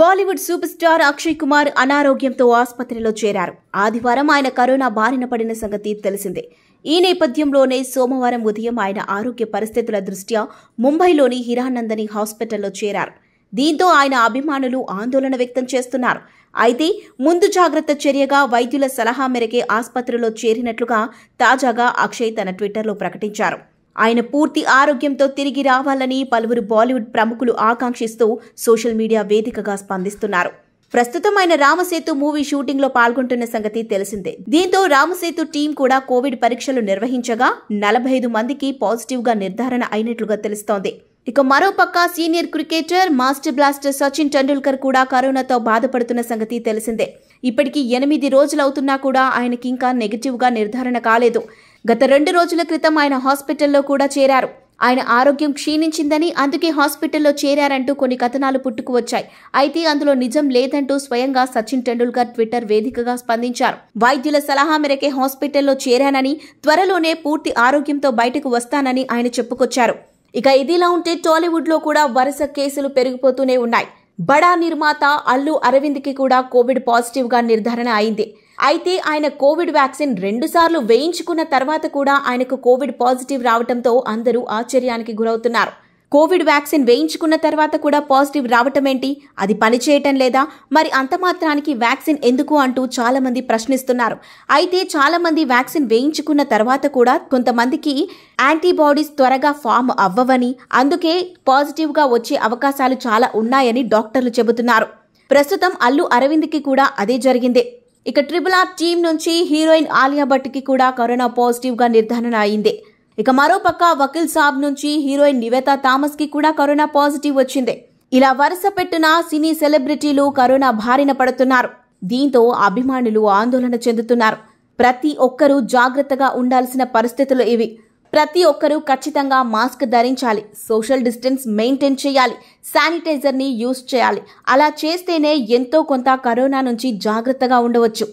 Bollywood super star Akshay Kumar అనారోగ్యంతో ఆసుపత్రిలో చేరారు ఆదివారం ఆయన కరోనా బారిన పడిన సంగతి తెలిసిందే ఈ నేపథ్యంలోనే సోమవారం ఉదయం ఆయన ఆరోగ్య పరిస్థితుల దృష్ట్యా ముంబైలోని హిరానందని హాస్పిటల్లో చేరారు దీంతో ఆయన అభిమానులు ఆందోళన వ్యక్తం చేస్తున్నారు అయితే ముందు జాగ్రత్త చర్యగా వైద్యుల సలహా మేరకే ఆసుపత్రిలో చేరినట్లుగా తాజాగా అక్షయ్ తన ట్విట్టర్లో ప్రకటించారు ఆయన పూర్తి ఆరోగ్యంతో తిరిగి రావాలని పలువురు బాలీవుడ్ ప్రముఖులు ఆకాంక్షిస్తూ సోషల్ మీడియా వేదికగా స్పందిస్తున్నారు ప్రస్తుతం ఆయన రామసేతు మూవీ షూటింగ్ లో పాల్గొంటున్న సంగతి తెలిసిందే దీంతో రామసేతు టీం కూడా కోవిడ్ పరీక్షలు నిర్వహించగా నలభై ఐదు మందికి పాజిటివ్ గా నిర్ధారణ అయినట్లుగా తెలుస్తోంది ఇక మరోపక్క senior cricketer master blaster Sachin Tendulkar కూడా కరోనాతో బాధపడుతున్న సంగతి తెలిసిందే ఇప్పటికీ ఎనిమిది రోజులవుతున్నా కూడా ఆయనకింకా నెగిటివ్గా నిర్ధారణ కాలేదు గత రెండు రోజుల క్రితం ఆయన హాస్పిటల్లో కూడా చేరారు ఆయన ఆరోగ్యం క్షీణించిందని అందుకే హాస్పిటల్లో చేరారంటూ కొన్ని కథనాలు పుట్టుకు వచ్చాయి అయితే అందులో నిజం లేదంటూ స్వయంగా సచిన్ టెండూల్కర్ ట్విట్టర్ వేదికగా స్పందించారు వైద్యుల సలహా మేరకే హాస్పిటల్లో చేరానని త్వరలోనే పూర్తి ఆరోగ్యంతో బయటకు వస్తానని ఆయన చెప్పుకొచ్చారు ఇక ఇదిలా ఉంటే టాలీవుడ్లో కూడా వరుస కేసులు పెరిగిపోతూనే ఉన్నాయి బడా నిర్మాత అల్లు అరవింద్కి కూడా కోవిడ్ పాజిటివ్గా నిర్ధారణ అయింది అయితే ఆయన కోవిడ్ వ్యాక్సిన్ రెండుసార్లు వేయించుకున్న తర్వాత కూడా ఆయనకు కోవిడ్ పాజిటివ్ రావడంతో అందరూ ఆశ్చర్యానికి గురవుతున్నారు కోవిడ్ వ్యాక్సిన్ వేయించుకున్న తర్వాత కూడా పాజిటివ్ రావటం ఏంటి అది పనిచేయటం లేదా మరి అంత మాత్రానికి వ్యాక్సిన్ ఎందుకు అంటూ చాలామంది ప్రశ్నిస్తున్నారు అయితే చాలామంది వ్యాక్సిన్ వేయించుకున్న తర్వాత కూడా కొంతమందికి యాంటీబాడీస్ త్వరగా ఫామ్ అవ్వవని అందుకే పాజిటివ్గా వచ్చే అవకాశాలు చాలా ఉన్నాయని డాక్టర్లు చెబుతున్నారు ప్రస్తుతం అల్లు అరవింద్కి కూడా అదే జరిగిందే ఇక ట్రిపుల్ ఆర్ టీం నుంచి హీరోయిన్ ఆలియా భట్కి కూడా కరోనా పాజిటివ్గా నిర్ధారణ అయింది ఇక మరోపక్క వకీల్ సాబ్ నుంచి హీరోయిన్ నివేత థామస్కి కూడా కరోనా పాజిటివ్ వచ్చింది ఇలా వరుస పెట్టిన సినీ సెలబ్రిటీలు కరోనా బారిన పడుతున్నారు దీంతో అభిమానులు ఆందోళన చెందుతున్నారు ప్రతి ఒక్కరూ జాగ్రత్తగా ఉండాల్సిన పరిస్థితులు ఇవి ప్రతి ఒక్కరూ ఖచ్చితంగా మాస్క్ ధరించాలి సోషల్ డిస్టెన్స్ మెయింటైన్ చేయాలి శానిటైజర్ని యూజ్ చేయాలి అలా చేస్తేనే ఎంతో కొంత కరోనా నుంచి జాగ్రత్తగా ఉండవచ్చు